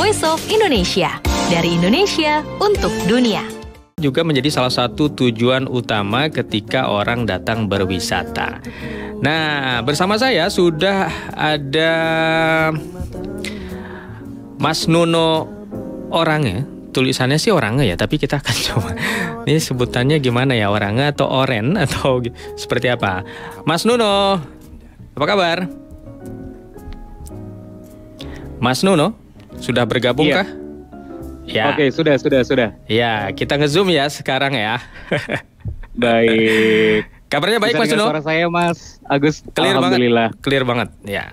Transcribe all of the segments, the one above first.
Voice of Indonesia. Dari Indonesia untuk dunia. Juga menjadi salah satu tujuan utama ketika orang datang berwisata. Nah, bersama saya sudah ada Mas Nuno orangnya tulisannya sih orangnya ya tapi kita akan coba ini sebutannya gimana ya orangnya atau oren atau seperti apa Mas Nuno apa kabar Mas Nuno sudah bergabung iya. kah? Ya. Oke, sudah, sudah, sudah. Ya, kita ngezoom ya sekarang ya. baik. Kabarnya baik Bisa Mas Suno? Suara saya Mas Agus. Clear Alhamdulillah. banget. Clear banget. Ya.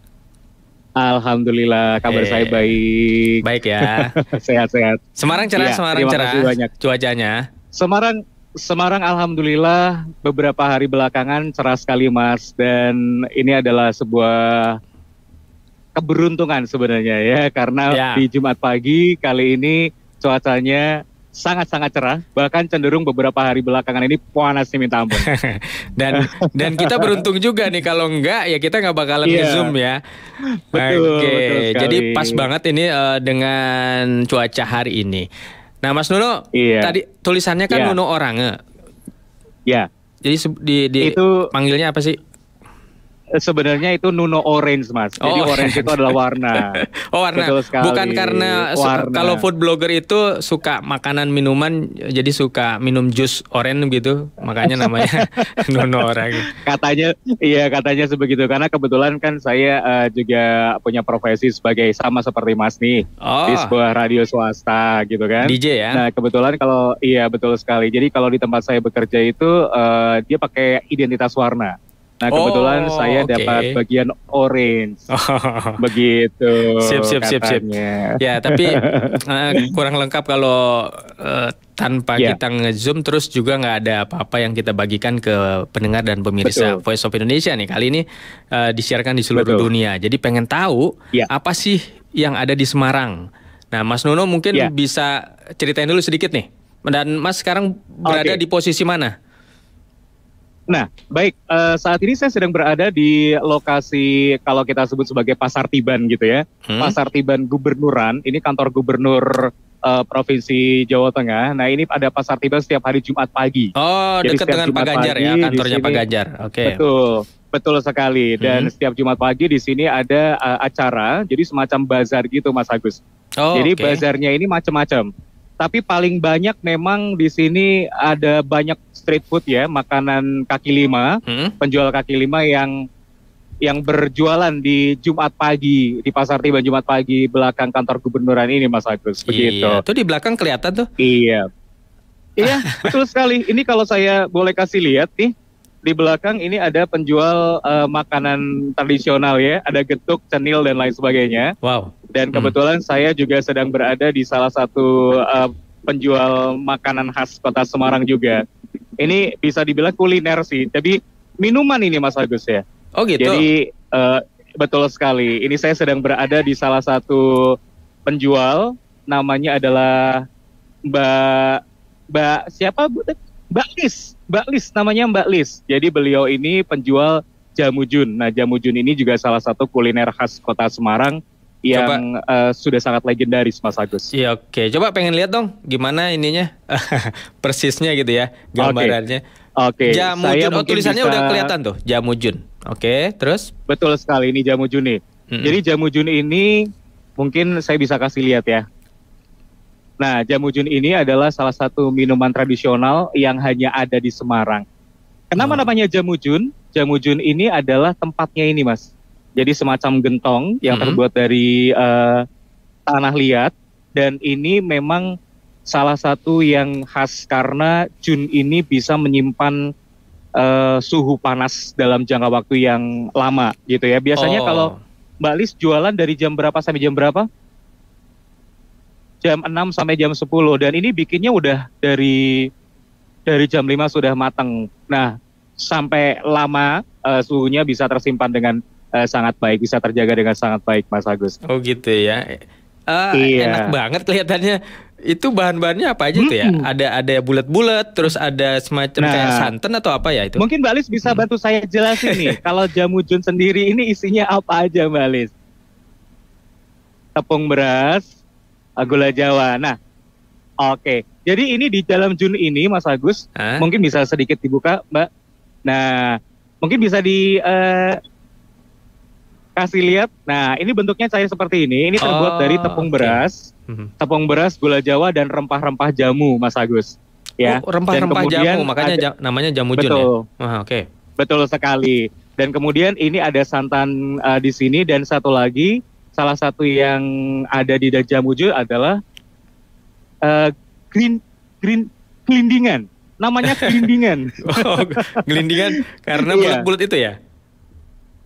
Alhamdulillah kabar eh, saya baik. Baik ya. Sehat-sehat. Semarang cerah, ya, Semarang cerah. Banyak. Cuacanya. Semarang Semarang alhamdulillah beberapa hari belakangan cerah sekali Mas dan ini adalah sebuah keberuntungan sebenarnya ya karena ya. di Jumat pagi kali ini cuacanya sangat-sangat cerah bahkan cenderung beberapa hari belakangan ini panas minta ampun dan dan kita beruntung juga nih kalau enggak ya kita nggak bakalan yeah. Iya. zoom ya oke okay. jadi pas banget ini uh, dengan cuaca hari ini nah Mas Nuno yeah. tadi tulisannya kan yeah. Nuno orang ya yeah. jadi di, di itu panggilnya apa sih sebenarnya itu Nuno Orange mas. Oh, jadi oh. orange itu adalah warna. oh warna. Betul Bukan karena warna. kalau food blogger itu suka makanan minuman, jadi suka minum jus orange gitu, makanya namanya Nuno Orange. Katanya, iya katanya sebegitu karena kebetulan kan saya uh, juga punya profesi sebagai sama seperti mas nih oh. di sebuah radio swasta gitu kan. DJ ya. Nah kebetulan kalau iya betul sekali. Jadi kalau di tempat saya bekerja itu uh, dia pakai identitas warna. Nah kebetulan oh, saya okay. dapat bagian orange, begitu. Siap siap siap siap. Ya tapi uh, kurang lengkap kalau uh, tanpa yeah. kita ngezoom terus juga nggak ada apa-apa yang kita bagikan ke pendengar dan pemirsa Betul. Voice of Indonesia nih kali ini uh, disiarkan di seluruh Betul. dunia. Jadi pengen tahu yeah. apa sih yang ada di Semarang. Nah Mas Nuno mungkin yeah. bisa ceritain dulu sedikit nih. Dan Mas sekarang berada okay. di posisi mana? Nah, baik. Uh, saat ini saya sedang berada di lokasi kalau kita sebut sebagai Pasar Tiban gitu ya. Hmm? Pasar Tiban Gubernuran. Ini kantor gubernur uh, Provinsi Jawa Tengah. Nah, ini ada Pasar Tiban setiap hari Jumat pagi. Oh, dekat dengan Jumat Pak Ganjar ya, pagi, ya, kantornya Pak Ganjar. Oke. Okay. Betul. Betul sekali. Dan hmm. setiap Jumat pagi di sini ada uh, acara, jadi semacam bazar gitu Mas Agus. Oh, jadi okay. bazarnya ini macam-macam tapi paling banyak memang di sini ada banyak street food ya, makanan kaki lima, hmm? penjual kaki lima yang yang berjualan di Jumat pagi di pasar Tiban Jumat pagi belakang kantor gubernuran ini Mas Agus begitu. Iya, itu di belakang kelihatan tuh. Iya. Iya, betul sekali. Ini kalau saya boleh kasih lihat nih di belakang ini ada penjual uh, makanan tradisional ya, ada getuk, cenil dan lain sebagainya. Wow. Dan hmm. kebetulan hmm. saya juga sedang berada di salah satu uh, penjual makanan khas kota Semarang juga. Ini bisa dibilang kuliner sih, tapi minuman ini Mas Agus ya. Oh gitu. Jadi uh, betul sekali. Ini saya sedang berada di salah satu penjual, namanya adalah Mbak Mbak siapa Bu? Mbak Lis, Mbak Lis namanya Mbak Lis. Jadi beliau ini penjual jamu jun. Nah jamu jun ini juga salah satu kuliner khas kota Semarang yang coba. Uh, sudah sangat legendaris Mas Agus. Iya oke, okay. coba pengen lihat dong gimana ininya persisnya gitu ya gambarannya. Oke. Okay. okay. Jamujun, oh tulisannya bisa... udah kelihatan tuh jamu jun. Oke, okay, terus? Betul sekali ini Jamujun nih. Mm-hmm. Jadi Jamujun ini mungkin saya bisa kasih lihat ya. Nah, jamu jun ini adalah salah satu minuman tradisional yang hanya ada di Semarang. Kenapa oh. namanya Jamu jun ini adalah tempatnya ini, Mas. Jadi semacam gentong yang -hmm. terbuat dari uh, tanah liat dan ini memang salah satu yang khas karena Jun ini bisa menyimpan uh, suhu panas dalam jangka waktu yang lama gitu ya. Biasanya oh. kalau Mbak Lis jualan dari jam berapa sampai jam berapa? Jam 6 sampai jam 10 dan ini bikinnya udah dari dari jam 5 sudah matang. Nah, sampai lama uh, suhunya bisa tersimpan dengan uh, sangat baik, bisa terjaga dengan sangat baik, Mas Agus. Oh gitu ya. Uh, iya. Enak banget kelihatannya. Itu bahan-bahannya apa aja hmm. tuh ya? Ada ada bulat-bulat, terus ada semacam nah, kayak santan atau apa ya itu? Mungkin Balis bisa bisa hmm. bantu saya jelasin nih. kalau jamu jun sendiri ini isinya apa aja Balis? Tepung beras, eh, gula jawa. Nah, oke. Jadi ini di dalam jun ini Mas Agus, Hah? mungkin bisa sedikit dibuka Mbak. Nah, mungkin bisa di uh, kasih lihat. Nah, ini bentuknya cair seperti ini. Ini terbuat oh, dari tepung okay. beras, mhm. tepung beras, gula jawa dan rempah-rempah jamu, Mas Agus. Ya. Oh, rempah-rempah jamu, makanya ada, namanya jamu jun ya? betul, Ah, oke. Okay. Betul sekali. Dan kemudian ini ada santan uh, di sini dan satu lagi salah satu yang ada di jamu jun adalah uh, green green gelindingan. Namanya gelindingan. oh, gelindingan karena iya. bulat-bulat itu ya?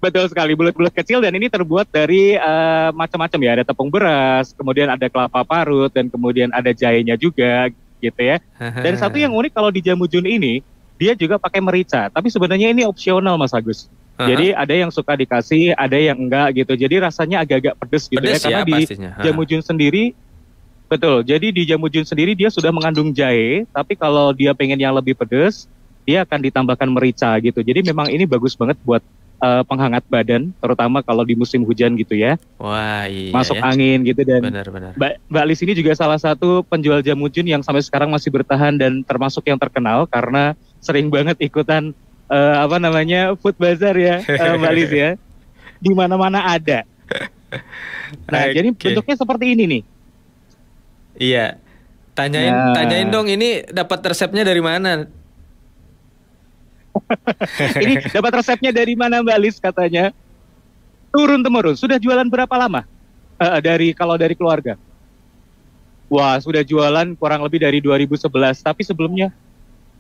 Betul sekali, bulat-bulat kecil dan ini terbuat dari uh, macam-macam ya. Ada tepung beras, kemudian ada kelapa parut dan kemudian ada jahenya juga gitu ya. Dan satu yang unik kalau di jamu jun ini, dia juga pakai merica. Tapi sebenarnya ini opsional Mas Agus. Uh-huh. Jadi ada yang suka dikasih, ada yang enggak gitu. Jadi rasanya agak-agak pedes gitu ya, pedes ya, karena ya, di jamu jun sendiri betul. Jadi di jamu jun sendiri dia sudah mengandung jahe, tapi kalau dia pengen yang lebih pedes, dia akan ditambahkan merica gitu. Jadi memang ini bagus banget buat uh, penghangat badan, terutama kalau di musim hujan gitu ya. Wah, iya, masuk ya. angin gitu dan benar, benar. Mbak, Mbak Lis ini juga salah satu penjual jamu jun yang sampai sekarang masih bertahan dan termasuk yang terkenal karena sering banget ikutan uh, apa namanya food bazar ya uh, Mbak Lis ya, di mana-mana ada. Nah, okay. jadi bentuknya seperti ini nih. Iya. Tanyain, nah. tanyain dong ini dapat resepnya dari mana? ini dapat resepnya dari mana Mbak Lis katanya? Turun temurun. Sudah jualan berapa lama? Uh, dari kalau dari keluarga? Wah, sudah jualan kurang lebih dari 2011, tapi sebelumnya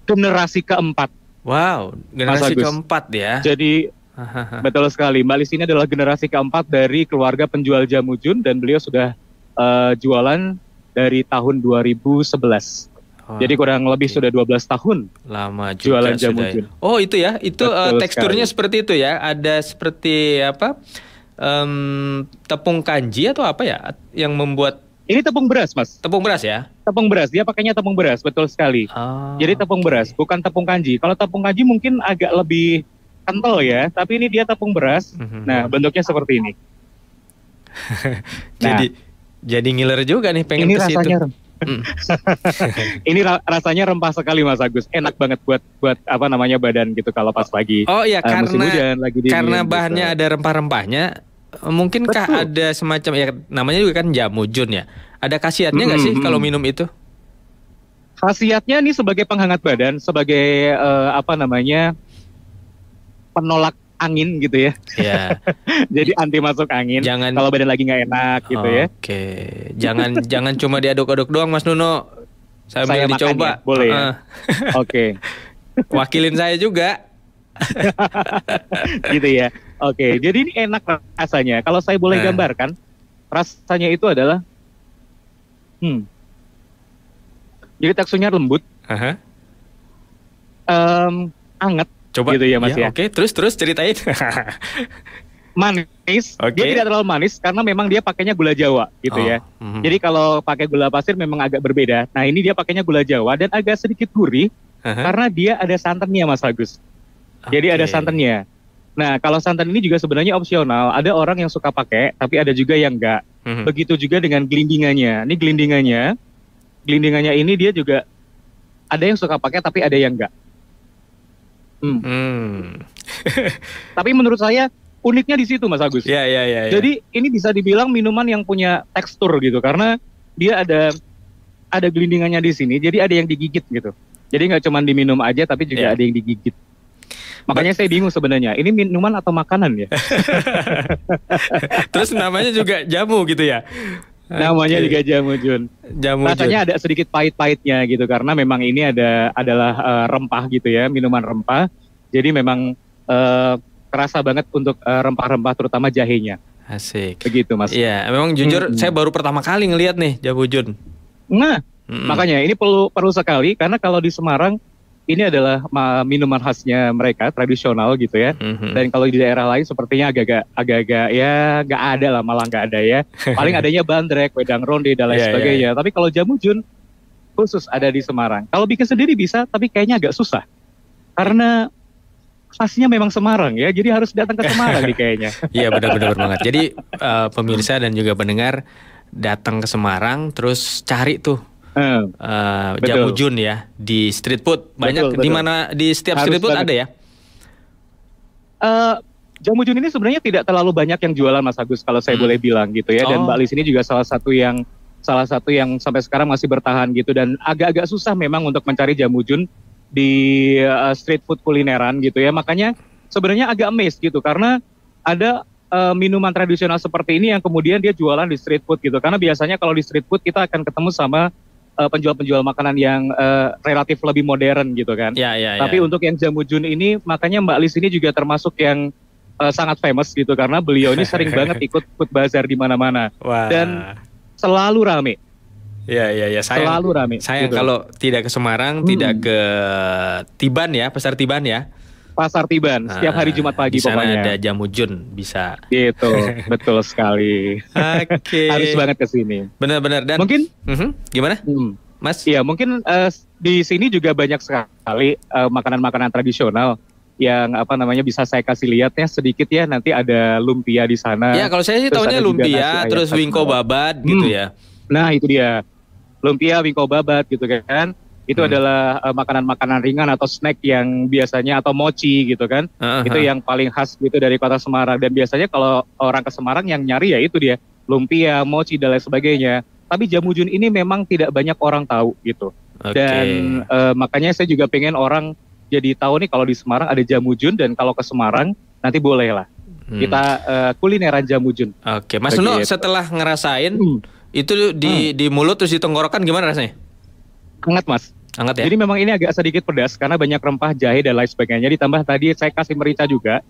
generasi keempat. Wow, generasi keempat ya. Jadi betul sekali. Mbak Lis ini adalah generasi keempat dari keluarga penjual jamu Jun dan beliau sudah uh, jualan dari tahun 2011. Jadi kurang lebih sudah 12 tahun. Lama juga jualan jamu sudah. Jun. Oh, itu ya. Itu uh, teksturnya sekali. seperti itu ya. Ada seperti apa? Um, tepung kanji atau apa ya yang membuat ini tepung beras, Mas. Tepung beras ya? Tepung beras. Dia pakainya tepung beras, betul sekali. Oh, Jadi tepung okay. beras, bukan tepung kanji. Kalau tepung kanji mungkin agak lebih kental ya, tapi ini dia tepung beras. Mm -hmm. Nah, bentuknya seperti ini. nah, jadi jadi ngiler juga nih pengen ke situ. Rasanya, Mm. ini ra rasanya rempah sekali Mas Agus. Enak banget buat buat apa namanya badan gitu kalau pas pagi. Oh iya uh, karena musim hujan lagi dingin, karena gitu. bahannya gitu. ada rempah-rempahnya. Mungkinkah Betul. ada semacam ya namanya juga kan jamu jun ya. Ada khasiatnya nggak mm -hmm. sih hmm, hmm. kalau minum itu? Khasiatnya nih sebagai penghangat badan, sebagai uh, apa namanya penolak angin gitu ya. Iya. Jadi anti masuk angin. Jangan kalau badan lagi nggak enak gitu okay. ya. Oke. Jangan jangan cuma diaduk-aduk doang Mas Nuno. Saya mau dicoba. Ya? Boleh. Ya? Oke. okay. Wakilin saya juga. gitu ya. Oke, okay. jadi ini enak rasanya. Kalau saya boleh nah. gambarkan, rasanya itu adalah hmm. Jadi teksturnya lembut. Uh -huh. um, anget Coba gitu ya Mas ya. ya. Oke, terus terus ceritain. manis. Okay. Dia tidak terlalu manis karena memang dia pakainya gula Jawa gitu oh. ya. Mm-hmm. Jadi kalau pakai gula pasir memang agak berbeda. Nah, ini dia pakainya gula Jawa dan agak sedikit gurih uh-huh. karena dia ada santannya Mas Agus. Okay. Jadi ada santannya. Nah, kalau santan ini juga sebenarnya opsional. Ada orang yang suka pakai, tapi ada juga yang enggak. Mm-hmm. Begitu juga dengan gelindingannya. Ini gelindingannya. Gelindingannya ini dia juga ada yang suka pakai tapi ada yang enggak. Hmm. hmm. Tapi menurut saya uniknya di situ Mas Agus. Iya, iya, iya. Ya. Jadi ini bisa dibilang minuman yang punya tekstur gitu karena dia ada ada gelindingannya di sini. Jadi ada yang digigit gitu. Jadi nggak cuma diminum aja tapi juga yeah. ada yang digigit. Makanya saya bingung sebenarnya, ini minuman atau makanan ya? Terus namanya juga jamu gitu ya? Namanya juga jamu jun. Jamu Rasanya jun. ada sedikit pahit-pahitnya gitu karena memang ini ada adalah uh, rempah gitu ya, minuman rempah. Jadi memang uh, kerasa banget untuk rempah rempah-rempah terutama jahenya. Asik. Begitu Mas. Iya, memang jujur hmm. saya baru pertama kali ngelihat nih jamu jun. Nah, hmm. makanya ini perlu perlu sekali karena kalau di Semarang ini adalah minuman khasnya mereka tradisional gitu ya. Mm-hmm. Dan kalau di daerah lain sepertinya agak-agak agak-agak ya nggak ada lah malah nggak ada ya. Paling adanya bandrek, wedang ronde dan lain yeah, iya, sebagainya. Yeah. Tapi kalau jamu jun khusus ada di Semarang. Kalau bikin sendiri bisa, tapi kayaknya agak susah karena pastinya memang Semarang ya, jadi harus datang ke Semarang nih kayaknya. Iya benar-benar banget. Jadi uh, pemirsa dan juga pendengar datang ke Semarang, terus cari tuh Hmm. Eh, uh, Jamu Jun ya di street food banyak di mana di setiap Harus street food banget. ada ya. Uh, eh, Jun ini sebenarnya tidak terlalu banyak yang jualan Mas Agus kalau saya hmm. boleh bilang gitu ya oh. dan Mbak Lis ini juga salah satu yang salah satu yang sampai sekarang masih bertahan gitu dan agak-agak susah memang untuk mencari jamu Jun di uh, street food kulineran gitu ya makanya sebenarnya agak miss gitu karena ada uh, minuman tradisional seperti ini yang kemudian dia jualan di street food gitu. Karena biasanya kalau di street food kita akan ketemu sama Eh, penjual-penjual makanan yang uh, relatif lebih modern gitu kan. Ya, ya, Tapi ya. untuk yang jamu-jun ini makanya Mbak Lis ini juga termasuk yang uh, sangat famous gitu karena beliau ini sering banget ikut food bazar di mana-mana dan selalu rame. Ya ya ya sayang, selalu rame. Sayang gitu. kalau tidak ke Semarang, hmm. tidak ke Tiban ya, pasar Tiban ya. Pasar Tiban setiap hari ah, Jumat pagi di sana ada jamu Jun bisa. Gitu, betul sekali. Oke. Okay. Harus banget ke sini. Benar-benar dan Mungkin uh mhm, -huh. gimana? Hmm. Mas? Iya, mungkin uh, di sini juga banyak sekali eh, makanan-makanan uh, tradisional yang apa namanya bisa saya kasih lihat ya sedikit ya nanti ada lumpia di sana. Iya, kalau saya sih tahunya lumpia, terus wingko babat gitu hmm. gitu ya. Nah, itu dia. Lumpia, wingko babat gitu kan itu hmm. adalah eh, makanan-makanan uh, ringan atau snack yang biasanya atau mochi gitu kan. Uh -huh. Itu yang paling khas gitu dari kota Semarang dan biasanya kalau orang ke Semarang yang nyari ya itu dia lumpia, mochi dan lain sebagainya. Tapi jamu jun ini memang tidak banyak orang tahu gitu. Okay. Dan uh, makanya saya juga pengen orang jadi tahu nih kalau di Semarang ada jamu jun dan kalau ke Semarang nanti bolehlah hmm. kita uh, kulineran jamujun. Oke, okay. Mas Nuno setelah ngerasain hmm. itu di hmm. di mulut terus di tenggorokan gimana rasanya? Hangat, Mas ya. Jadi memang ini agak sedikit pedas karena banyak rempah jahe dan lain sebagainya. Ditambah tadi saya kasih merica juga,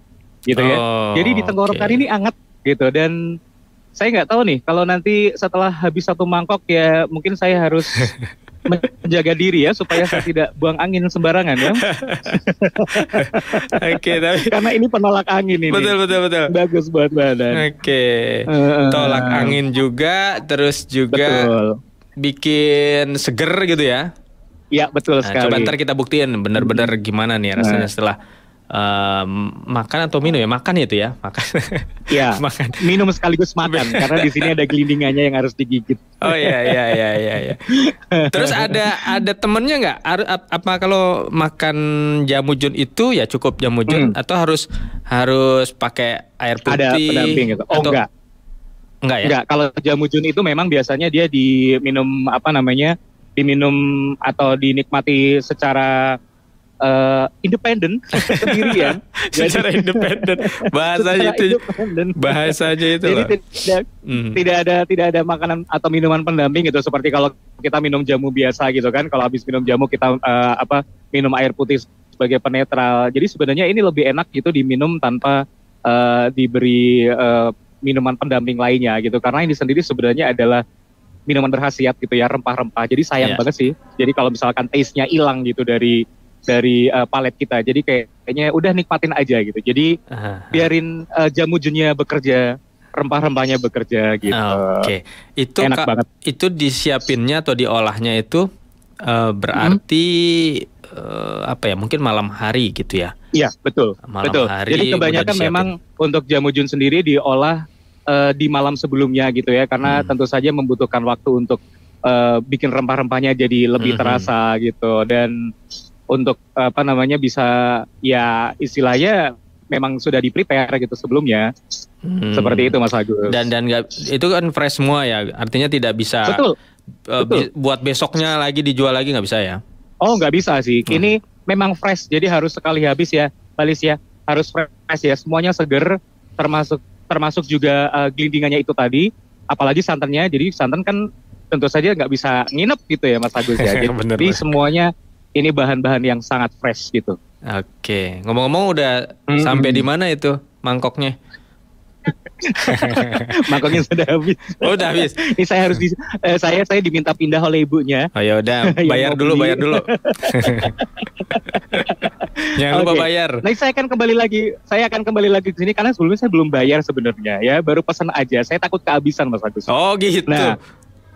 gitu ya. oh, ya. Jadi di tenggorokan okay. ini anget gitu dan saya nggak tahu nih kalau nanti setelah habis satu mangkok ya mungkin saya harus menjaga diri ya supaya saya tidak buang angin sembarangan ya. Oke, okay, tapi karena ini penolak angin ini. Betul betul betul. Bagus buat badan. Oke. Okay. Uh, Tolak angin juga terus juga betul. bikin seger gitu ya. Iya betul nah, sekali. Coba ntar kita buktiin benar-benar hmm. gimana nih rasanya nah. setelah uh, makan atau minum ya makan itu ya makan. Iya. makan. Minum sekaligus makan karena di sini ada gelindingannya yang harus digigit. Oh iya iya iya iya. Ya. Terus ada ada temennya nggak? Apa kalau makan jamu jun itu ya cukup jamu jun hmm. atau harus harus pakai air putih? Ada pendamping gitu. Oh atau, enggak. Enggak ya? Enggak, kalau jamu jun itu memang biasanya dia diminum apa namanya diminum atau dinikmati secara uh, eh, independen sendirian. Ya. Secara independen. Bahasanya itu bahasanya itu. Jadi tidak, hmm. tidak ada tidak ada makanan atau minuman pendamping gitu seperti kalau kita minum jamu biasa gitu kan. Kalau habis minum jamu kita uh, apa minum air putih sebagai penetral. Jadi sebenarnya ini lebih enak gitu diminum tanpa uh, diberi uh, minuman pendamping lainnya gitu. Karena ini sendiri sebenarnya adalah minuman berhasiat gitu ya rempah-rempah. Jadi sayang yeah. banget sih. Jadi kalau misalkan taste-nya hilang gitu dari dari uh, palet kita. Jadi kayak, kayaknya udah nikmatin aja gitu. Jadi uh-huh. biarin uh, jamu junya bekerja, rempah-rempahnya bekerja gitu. Oh, Oke. Okay. Itu enak banget. Itu disiapinnya atau diolahnya itu uh, berarti hmm. uh, apa ya? Mungkin malam hari gitu ya. Iya, betul. Malam betul. hari. Jadi kebanyakan memang untuk jamu jun sendiri diolah uh, di malam sebelumnya gitu ya karena hmm. tentu saja membutuhkan waktu untuk uh, bikin rempah-rempahnya jadi lebih hmm. terasa gitu dan untuk apa namanya bisa ya istilahnya memang sudah di prepare gitu sebelumnya hmm. seperti itu Mas Agus dan dan gak, itu kan fresh semua ya artinya tidak bisa betul, uh, betul. Bi buat besoknya lagi dijual lagi nggak bisa ya oh nggak bisa sih hmm. ini memang fresh jadi harus sekali habis ya Balis ya harus fresh ya semuanya seger termasuk termasuk juga uh, gelindingannya itu tadi, apalagi santannya. Jadi santan kan tentu saja nggak bisa nginep gitu ya Mas Agus ya. Jadi Bener. semuanya ini bahan-bahan yang sangat fresh gitu. Oke, ngomong-ngomong udah hmm. sampai di mana itu mangkoknya? mangkoknya sudah habis. Oh, udah habis. Ini saya harus di, eh, saya saya diminta pindah oleh ibunya. Oh ya udah, bayar dulu, bayar dulu. Jangan okay. lupa bayar. Nah, saya akan kembali lagi. Saya akan kembali lagi ke sini karena sebelumnya saya belum bayar sebenarnya ya, baru pesan aja. Saya takut kehabisan Mas Agus. Oh, gitu. Nah,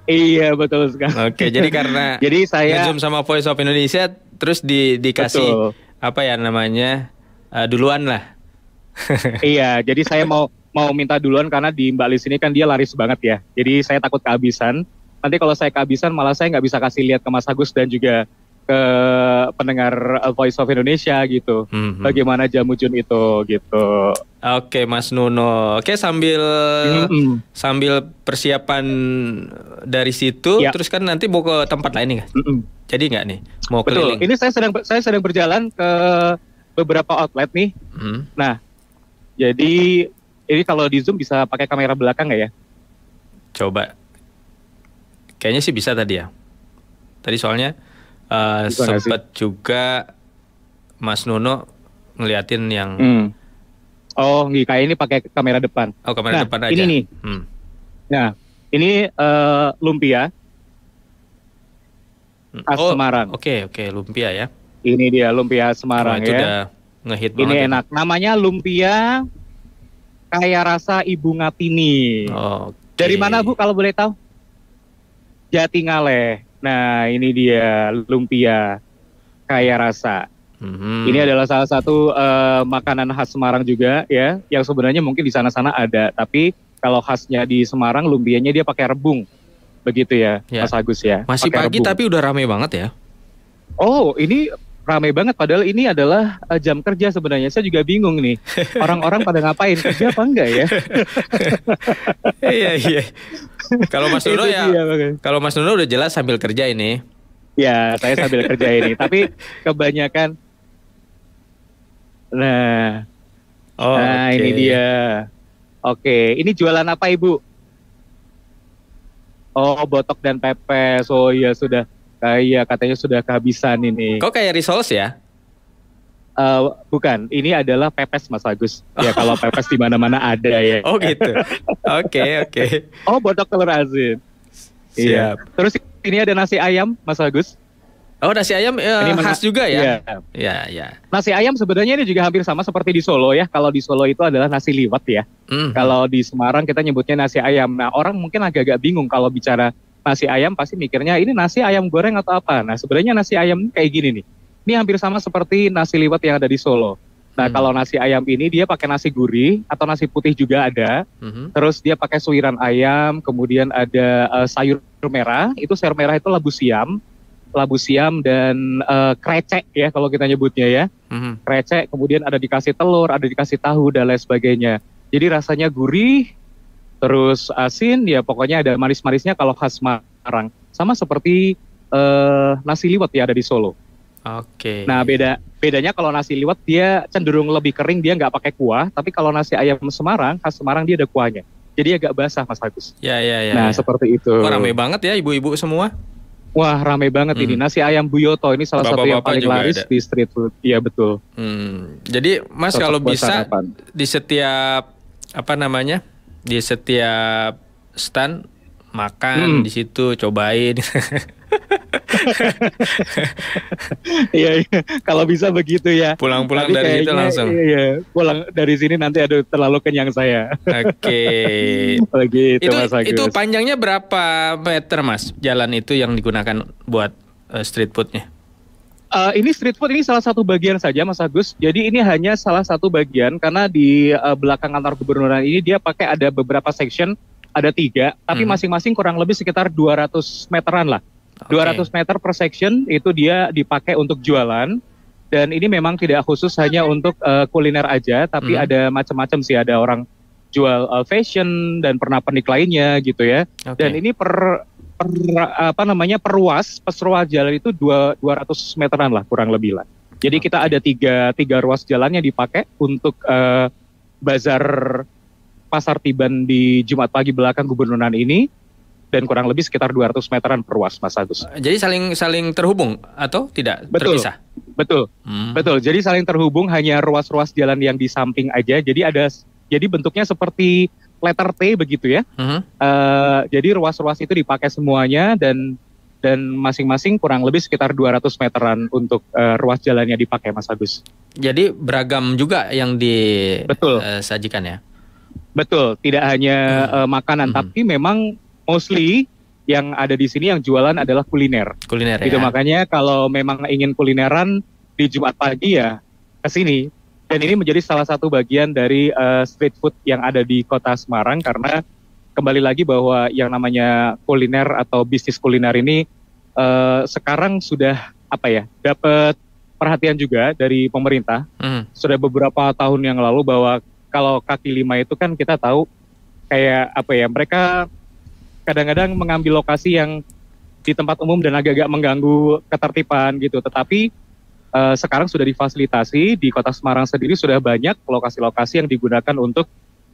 Iya betul sekali. Oke, jadi karena jadi saya zoom sama Voice of Indonesia terus di dikasih betul. apa ya namanya uh, duluan lah. iya, jadi saya mau mau minta duluan karena di Mbak Lis ini kan dia laris banget ya. Jadi saya takut kehabisan. Nanti kalau saya kehabisan malah saya nggak bisa kasih lihat ke Mas Agus dan juga ke pendengar eh, Voice of Indonesia gitu. Mm-hmm. Bagaimana Jun itu gitu. Oke, Mas Nuno. Oke, sambil mm-hmm. sambil persiapan dari situ yeah. terus kan nanti mau ke tempat lain nih kan? Mm-hmm. Jadi nggak nih mau Betul. keliling. Ini saya sedang saya sedang berjalan ke beberapa outlet nih. Mm-hmm. Nah, jadi ini kalau di zoom bisa pakai kamera belakang nggak ya? Coba. Kayaknya sih bisa tadi ya. Tadi soalnya uh, eh, sempat juga Mas Nuno ngeliatin yang. Hmm. Oh, kayak ini pakai kamera depan. Oh, kamera nah, depan aja. Ini nih. Hmm. Nah, ini uh, lumpia hmm. as oh, Semarang. Oke, okay, oke, okay. lumpia ya. Ini dia lumpia Semarang oh, itu ya. Udah Ini ya. enak. Namanya lumpia kaya rasa Ibu Ngatini. Okay. Dari mana Bu kalau boleh tahu? Ngale. Nah ini dia lumpia kaya rasa. hmm Ini adalah salah satu uh, makanan khas Semarang juga ya, yang sebenarnya mungkin di sana-sana ada, tapi kalau khasnya di Semarang lumpianya dia pakai rebung, begitu ya, ya. Mas Agus ya. Masih pagi rebung. tapi udah rame banget ya. Oh, ini ramai banget padahal ini adalah eh, jam kerja sebenarnya saya juga bingung nih orang-orang pada ngapain kerja apa enggak ya iya iya kalau Mas Nuno ya kalau Mas Nuno udah jelas sambil kerja ini ya saya sambil kerja ini tapi kebanyakan nah oh, nah okay. ini dia oke ini jualan apa ibu oh botok dan pepes oh iya sudah kayak eh, katanya sudah kehabisan ini. Kok kayak resource ya? Uh, bukan, ini adalah pepes Mas Agus. Ya kalau oh. pepes di mana-mana ada ya. Oh gitu. Oke, oke. Okay. Oh, botok telur asin. Iya. Siap. Iya. Terus ini ada nasi ayam Mas Agus. Oh nasi ayam uh, ini khas juga ya? Iya. Iya, ya. Nasi ayam sebenarnya ini juga hampir sama seperti di Solo ya. Kalau di Solo itu adalah nasi liwet ya. Mm. Kalau di Semarang kita nyebutnya nasi ayam. Nah orang mungkin agak-agak bingung kalau bicara nasi ayam pasti mikirnya ini nasi ayam goreng atau apa. Nah sebenarnya nasi ayam kayak gini nih. Ini hampir sama seperti nasi liwet yang ada di Solo. Nah, hmm. kalau nasi ayam ini dia pakai nasi gurih atau nasi putih juga ada. Hmm. Terus dia pakai suiran ayam, kemudian ada uh, sayur merah. Itu sayur merah itu labu siam, labu siam dan uh, krecek ya kalau kita nyebutnya ya. Hmm. Krecek, kemudian ada dikasih telur, ada dikasih tahu dan lain sebagainya. Jadi rasanya gurih, terus asin ya pokoknya ada manis-manisnya kalau khas Semarang sama seperti uh, nasi liwet ya ada di Solo. Oke. Okay. Nah beda bedanya kalau nasi liwet dia cenderung lebih kering dia nggak pakai kuah tapi kalau nasi ayam Semarang khas Semarang dia ada kuahnya jadi agak basah Mas Agus. Ya ya ya. Nah ya. seperti itu. Wah, rame banget ya ibu-ibu semua. Wah rame banget hmm. ini nasi ayam Buyoto ini salah Bapak -bapak satu yang paling laris ada. di street food. Iya betul. Hmm. Jadi Mas Sosok kalau bisa sarapan. di setiap apa namanya di setiap stand makan hmm. di situ cobain iya, iya, kalau bisa begitu ya. Pulang-pulang dari kayaknya, langsung. Iya, iya, pulang dari sini nanti ada terlalu kenyang saya. Oke. Okay. itu itu, itu panjangnya berapa meter Mas? Jalan itu yang digunakan buat eh, street foodnya? uh, ini street food ini salah satu bagian saja Mas Agus. Jadi ini hanya salah satu bagian karena di uh, belakang kantor gubernuran ini dia pakai ada beberapa section, ada tiga, tapi mhm. masing-masing hmm. kurang lebih sekitar 200 meteran lah. Okay. 200 meter per section itu dia dipakai untuk jualan dan ini memang tidak khusus hanya untuk uh, kuliner aja, tapi hmm. ada macam-macam sih ada orang jual uh, fashion dan pernah pernik lainnya gitu ya. Okay. Dan ini per per, apa namanya perluas perluas jalan itu dua 200 meteran lah kurang lebih lah. Jadi kita ada tiga tiga ruas jalan yang dipakai untuk uh, bazar pasar tiban di Jumat pagi belakang gubernuran ini dan kurang lebih sekitar 200 meteran perluas Mas Agus. Eh, jadi saling saling terhubung atau tidak betul, terpisah? Betul. Hmm. Betul. Jadi saling terhubung hanya ruas-ruas jalan yang di samping aja. Jadi ada jadi bentuknya seperti letter T begitu ya. Uh -huh. uh, jadi ruas-ruas itu dipakai semuanya dan dan masing-masing kurang lebih sekitar 200 meteran untuk uh, ruas jalannya dipakai Mas Agus. Jadi beragam juga yang disajikan eh, uh, ya. Betul, tidak hanya uh, makanan uh-huh. tapi memang mostly yang ada di sini yang jualan adalah kuliner. Kuliner gitu, ya. Itu makanya kalau memang ingin kulineran di Jumat pagi ya ke sini dan ini menjadi salah satu bagian dari uh, street food yang ada di kota Semarang karena kembali lagi bahwa yang namanya kuliner atau bisnis kuliner ini uh, sekarang sudah apa ya dapat perhatian juga dari pemerintah mm. sudah beberapa tahun yang lalu bahwa kalau kaki lima itu kan kita tahu kayak apa ya mereka kadang-kadang mengambil lokasi yang di tempat umum dan agak-agak mengganggu ketertiban gitu tetapi uh, sekarang sudah difasilitasi di Kota Semarang sendiri sudah banyak lokasi-lokasi yang digunakan untuk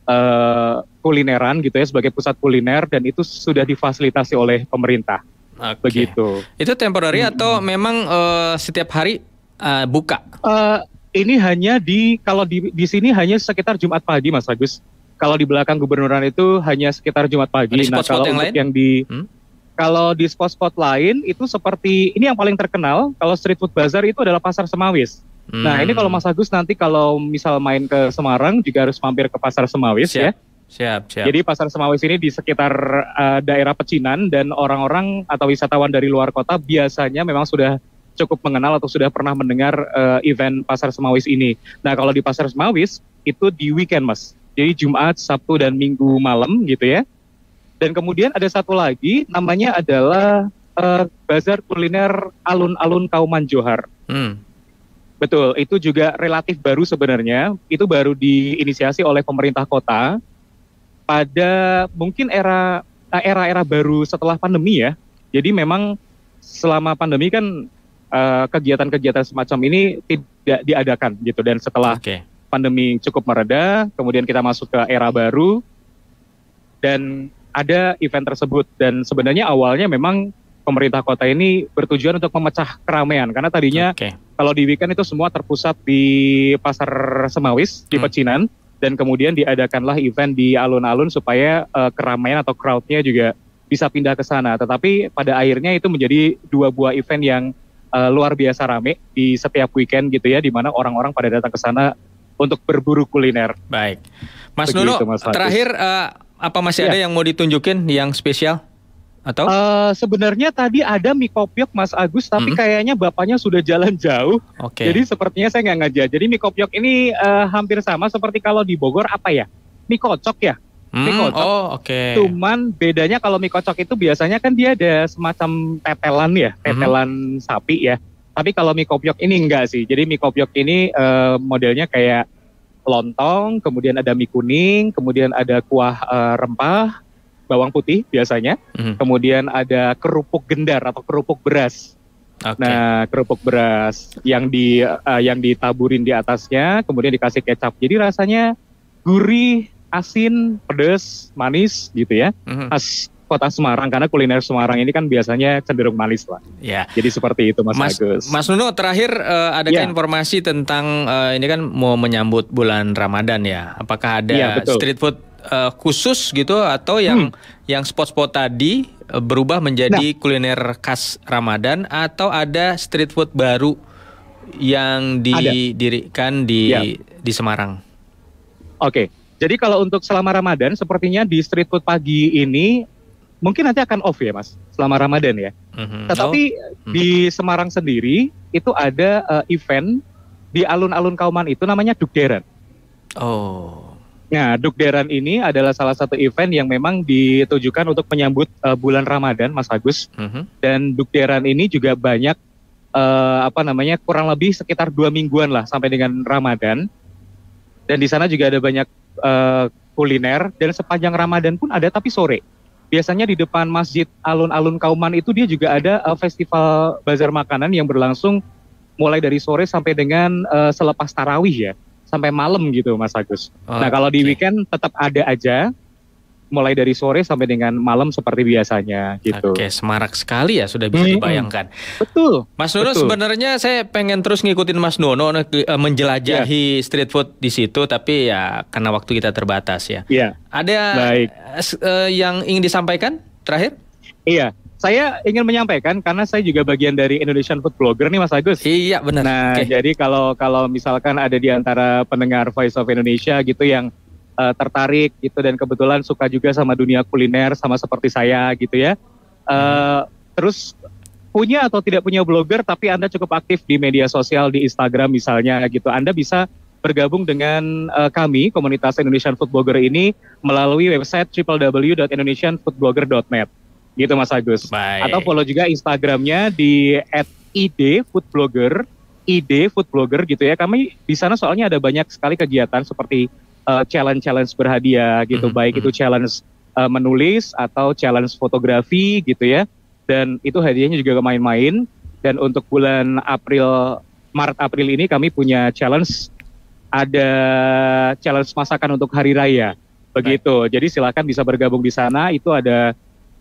uh, kulineran gitu ya sebagai pusat kuliner dan itu sudah difasilitasi oleh pemerintah. Okay. Begitu. Itu temporary hmm. atau memang uh, setiap hari uh, buka? Uh, ini hanya di kalau di di sini hanya sekitar Jumat pagi Mas Agus. Kalau di belakang gubernuran itu hanya sekitar Jumat pagi. nah, kalau yang yang di hmm? Kalau di spot-spot lain itu seperti ini yang paling terkenal kalau street food bazar itu adalah pasar Semawis. Hmm. Nah ini kalau hmm. Mas Agus nanti kalau misal main ke Semarang juga harus mampir ke pasar Semawis ya. siap. ya. Siap, siap. Jadi pasar Semawis ini di sekitar uh, daerah Pecinan dan orang-orang atau wisatawan dari luar kota biasanya memang sudah cukup mengenal atau sudah pernah mendengar uh, event pasar Semawis ini. Nah kalau di pasar Semawis itu di weekend mas. Jadi Jumat, Sabtu dan Minggu malam gitu ya. Dan kemudian ada satu lagi namanya adalah uh, Bazar Kuliner Alun-Alun Kauman Johar. Hmm. Betul, itu juga relatif baru sebenarnya. Itu baru diinisiasi oleh pemerintah kota pada mungkin era eh, era-era baru setelah pandemi ya. Jadi memang selama pandemi kan kegiatan eh, kegiatan-kegiatan semacam ini tidak diadakan gitu dan setelah okay. pandemi cukup mereda, kemudian kita masuk ke era baru dan ada event tersebut dan sebenarnya awalnya memang pemerintah kota ini bertujuan untuk memecah keramaian karena tadinya okay. kalau di weekend itu semua terpusat di pasar Semawis di hmm. Pecinan dan kemudian diadakanlah event di alun-alun supaya uh, keramaian atau crowdnya juga bisa pindah ke sana. Tetapi pada akhirnya itu menjadi dua buah event yang uh, luar biasa rame di setiap weekend gitu ya, di mana orang-orang pada datang ke sana untuk berburu kuliner. Baik, Mas Nuno, terakhir uh, apa masih ya. ada yang mau ditunjukin yang spesial? Atau? Uh, sebenarnya tadi ada mie kopiok Mas Agus, tapi -hmm. kayaknya bapaknya sudah jalan jauh. Okay. Jadi sepertinya saya nggak ngajak. Jadi mie kopiok ini uh, hampir sama seperti kalau di Bogor apa ya? Mie kocok ya. Hmm, mie kocok. Oh, oke. Okay. Cuman bedanya kalau mie kocok itu biasanya kan dia ada semacam tetelan ya, mm-hmm. tetelan -hmm. sapi ya. Tapi kalau mie kopiok ini enggak sih. Jadi mie kopiok ini uh, modelnya kayak lontong, kemudian ada mie kuning, kemudian ada kuah uh, rempah, bawang putih biasanya, mm. kemudian ada kerupuk gendar atau kerupuk beras. Okay. Nah, kerupuk beras yang di uh, yang ditaburin di atasnya, kemudian dikasih kecap. Jadi rasanya gurih, asin, pedas, manis gitu ya. Mm kota Semarang karena kuliner Semarang ini kan biasanya cenderung manis lah. Ya. Jadi seperti itu Mas, Mas Agus. Mas Nuno terakhir uh, eh, ada ya. informasi tentang uh, ini kan mau menyambut bulan Ramadan ya? Apakah ada ya, street food uh, khusus gitu atau yang hmm. yang spot-spot tadi berubah menjadi nah. kuliner khas Ramadan atau ada street food baru yang didirikan ada. di ya. di Semarang? Oke. Okay. Jadi kalau untuk selama Ramadan sepertinya di street food pagi ini mungkin nanti akan off ya mas selama Ramadan ya. Mm-hmm. Tetapi oh. mm-hmm. di mhm. Semarang sendiri itu ada uh, event di alun-alun Kauman itu namanya Dukderan. Oh. Nah, Dukderan ini adalah salah satu event yang memang ditujukan untuk menyambut uh, bulan Ramadan, Mas Agus. Mm-hmm. Dan Dukderan ini juga banyak uh, apa namanya kurang lebih sekitar dua mingguan lah sampai dengan Ramadan. Dan di sana juga ada banyak uh, kuliner dan sepanjang Ramadan pun ada tapi sore biasanya di depan masjid alun-alun Kauman itu dia juga ada uh, festival bazar makanan yang berlangsung mulai dari sore sampai dengan uh, selepas tarawih ya sampai malam gitu Mas Agus. Oh, nah kalau okay. di weekend tetap ada aja mulai dari sore sampai dengan malam seperti biasanya gitu. Oke, semarak sekali ya sudah bisa hmm. dibayangkan. Betul. Mas Nono sebenarnya saya pengen terus ngikutin Mas Nono eh, menjelajahi yeah. street food di situ tapi ya karena waktu kita terbatas ya. Iya. Ada Baik. Eh, eh, yang ingin disampaikan terakhir? Iya, saya ingin menyampaikan karena saya juga bagian dari Indonesian food blogger nih Mas Agus. Iya benar. Nah okay. jadi kalau kalau misalkan ada di antara pendengar Voice of Indonesia gitu yang uh, tertarik gitu dan kebetulan suka juga sama dunia kuliner sama seperti saya gitu ya. Uh, terus punya atau tidak punya blogger tapi Anda cukup aktif di media sosial di Instagram misalnya gitu. Anda bisa bergabung dengan uh, kami komunitas Indonesian Food Blogger ini melalui website www.indonesianfoodblogger.net gitu Mas Agus. Baik. Atau follow juga Instagramnya di @idfoodblogger, id foodblogger gitu ya. Kami di sana soalnya ada banyak sekali kegiatan seperti uh, challenge-challenge berhadiah gitu, -hmm. baik itu hmm. challenge uh, menulis atau challenge fotografi gitu ya. Dan itu hadiahnya juga main-main. Dan untuk bulan April, Maret April ini kami punya challenge ada challenge masakan untuk Hari Raya begitu. Baik. Jadi silakan bisa bergabung di sana. Itu ada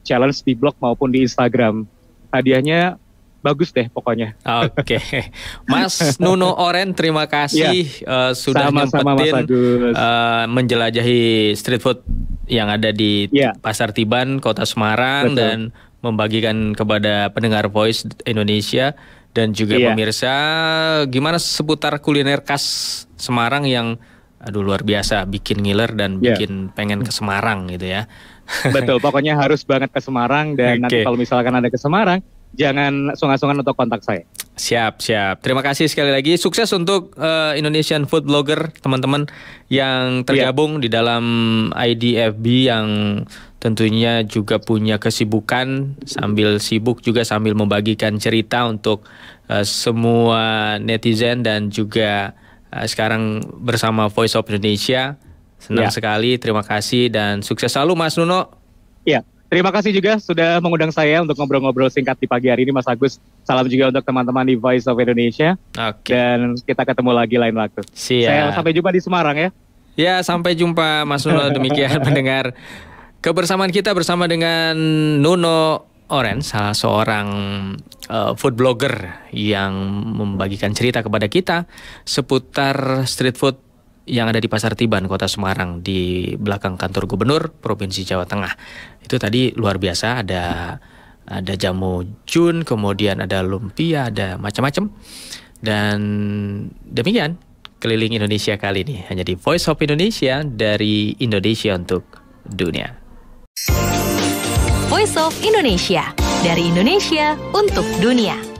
challenge di blog maupun di Instagram. Hadiahnya bagus deh pokoknya. Oke, okay. Mas Nuno Oren, terima kasih ya. uh, sudah sama, nyempetin sama uh, eh, menjelajahi street food yang ada di ya. Pasar Tiban, Kota Semarang Betul. dan membagikan kepada pendengar Voice Indonesia dan juga ya. pemirsa gimana seputar kuliner khas Semarang yang aduh luar biasa bikin ngiler dan iya. bikin pengen ke Semarang gitu ya. Betul, pokoknya harus banget ke Semarang dan okay. nanti kalau misalkan ada ke Semarang jangan sungkan-sungkan untuk kontak saya. Siap, siap. Terima kasih sekali lagi. Sukses untuk uh, Indonesian Food Blogger, teman-teman yang iya. tergabung yeah. di dalam IDFB yang tentunya juga punya kesibukan sambil sibuk juga sambil membagikan cerita untuk uh, semua netizen dan juga uh, sekarang bersama Voice of Indonesia. Senang yeah. sekali. Terima kasih dan sukses selalu Mas Nuno. Iya. Yeah. Terima kasih juga sudah mengundang saya untuk ngobrol-ngobrol singkat di pagi hari ini, Mas Agus. Salam juga untuk teman-teman di Voice of Indonesia. Oke. Okay. Dan kita ketemu lagi lain waktu. Siap. Saya sampai jumpa di Semarang ya. Ya, sampai jumpa Mas Nuno. Demikian mendengar kebersamaan kita bersama dengan Nuno Oren, salah seorang uh, food blogger yang membagikan cerita kepada kita seputar street food yang ada di Pasar Tiban, Kota Semarang, di belakang kantor gubernur Provinsi Jawa Tengah. Itu tadi luar biasa, ada ada jamu jun, kemudian ada lumpia, ada macam-macam. Dan demikian keliling Indonesia kali ini hanya di Voice of Indonesia dari Indonesia untuk dunia. Voice of Indonesia dari Indonesia untuk dunia.